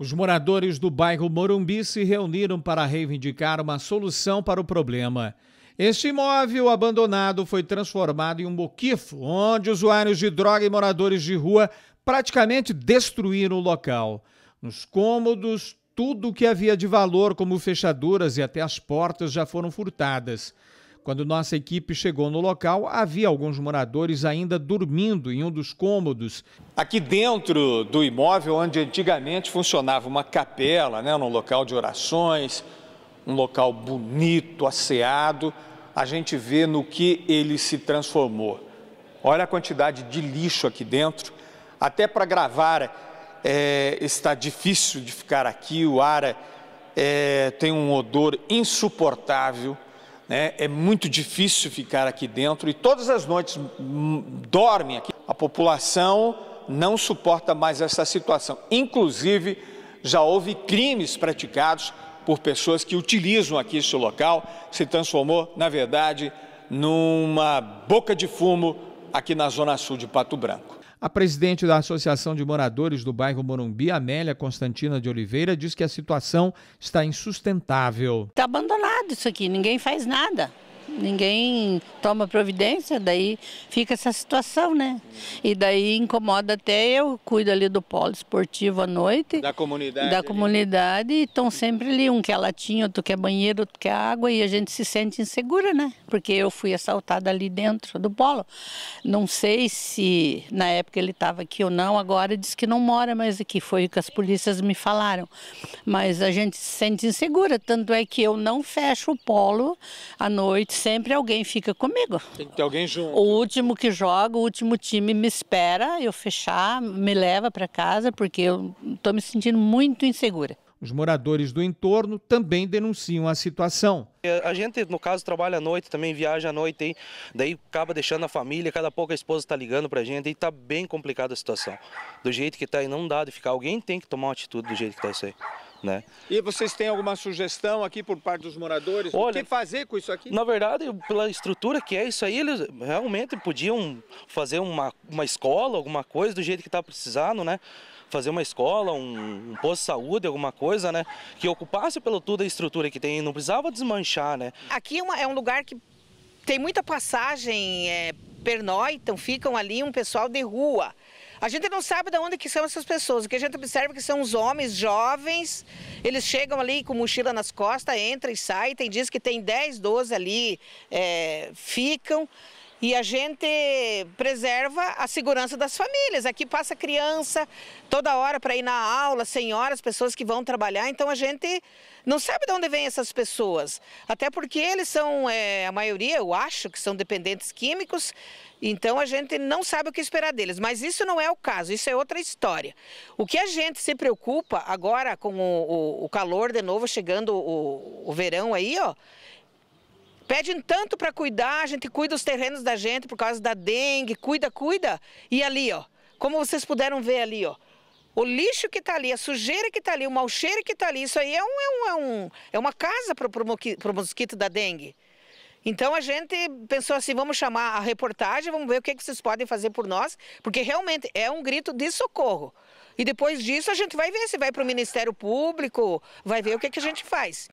Os moradores do bairro Morumbi se reuniram para reivindicar uma solução para o problema. Este imóvel abandonado foi transformado em um boquifo, onde usuários de droga e moradores de rua praticamente destruíram o local. Nos cômodos, tudo o que havia de valor, como fechaduras e até as portas, já foram furtadas. Quando nossa equipe chegou no local, havia alguns moradores ainda dormindo em um dos cômodos. Aqui dentro do imóvel, onde antigamente funcionava uma capela, né, um local de orações, um local bonito, asseado, a gente vê no que ele se transformou. Olha a quantidade de lixo aqui dentro. Até para gravar é, está difícil de ficar aqui, o ar é, tem um odor insuportável né? é muito difícil ficar aqui dentro e todas as noites dormem aqui. A população não suporta mais essa situação. Inclusive, já houve crimes praticados por pessoas que utilizam aqui este local, se transformou, na verdade, numa boca de fumo aqui na Zona Sul de Pato Branco. A presidente da Associação de Moradores do bairro Morumbi, Amélia Constantina de Oliveira, diz que a situação está insustentável. Está abandonado isso aqui, ninguém faz nada ninguém toma providência, daí fica essa situação, né? E daí incomoda até eu, cuido ali do polo esportivo à noite. Da comunidade. Da né? comunidade, ali. estão sempre ali, um quer é latinha, outro quer é banheiro, outro quer é água, e a gente se sente insegura, né? Porque eu fui assaltada ali dentro do polo. Não sei se na época ele estava aqui ou não, agora diz que não mora mais aqui, foi o que as polícias me falaram. Mas a gente se sente insegura, tanto é que eu não fecho o polo à noite, sempre alguém fica comigo. Tem que ter alguém junto. O último que joga, o último time me espera, eu fechar, me leva para casa, porque eu estou me sentindo muito insegura. Os moradores do entorno também denunciam a situação. É, a gente, no caso, trabalha à noite, também viaja à noite, aí, daí acaba deixando a família, cada pouco a esposa está ligando para a gente, e está bem complicada a situação. Do jeito que está aí, não dá de ficar. Alguém tem que tomar uma atitude do jeito que está isso aí. Né? E vocês têm alguma sugestão aqui por parte dos moradores? Olha, o que fazer com isso aqui? Na verdade, pela estrutura que é isso aí, eles realmente podiam fazer uma, uma escola, alguma coisa do jeito que está precisando, né? Fazer uma escola, um, um, posto de saúde, alguma coisa, né? Que ocupasse pelo tudo a estrutura que tem, não precisava desmanchar, né? Aqui é, uma, é um lugar que tem muita passagem, é, pernoitam, ficam ali um pessoal de rua. A gente não sabe de onde que são essas pessoas. O que a gente observa é que são os homens jovens, eles chegam ali com mochila nas costas, entram e saem. Tem dias que tem 10, 12 ali, é, ficam. E a gente preserva a segurança das famílias. Aqui passa criança toda hora para ir na aula, senhoras, pessoas que vão trabalhar. Então a gente não sabe de onde vêm essas pessoas. Até porque eles são, é, a maioria, eu acho, que são dependentes químicos. Então a gente não sabe o que esperar deles. Mas isso não é o caso, isso é outra história. O que a gente se preocupa agora com o, o, o calor de novo, chegando o, o verão aí, ó, Pedem tanto para cuidar, a gente cuida os terrenos da gente por causa da dengue, cuida, cuida. E ali, ó, como vocês puderam ver ali, ó, o lixo que está ali, a sujeira que está ali, o mau cheiro que está ali, isso aí é, um, é, um, é, é uma casa para o mosquito da dengue. Então a gente pensou assim, vamos chamar a reportagem, vamos ver o que, é que vocês podem fazer por nós, porque realmente é um grito de socorro. E depois disso a gente vai ver se vai para o Ministério Público, vai ver o que, é que a gente faz.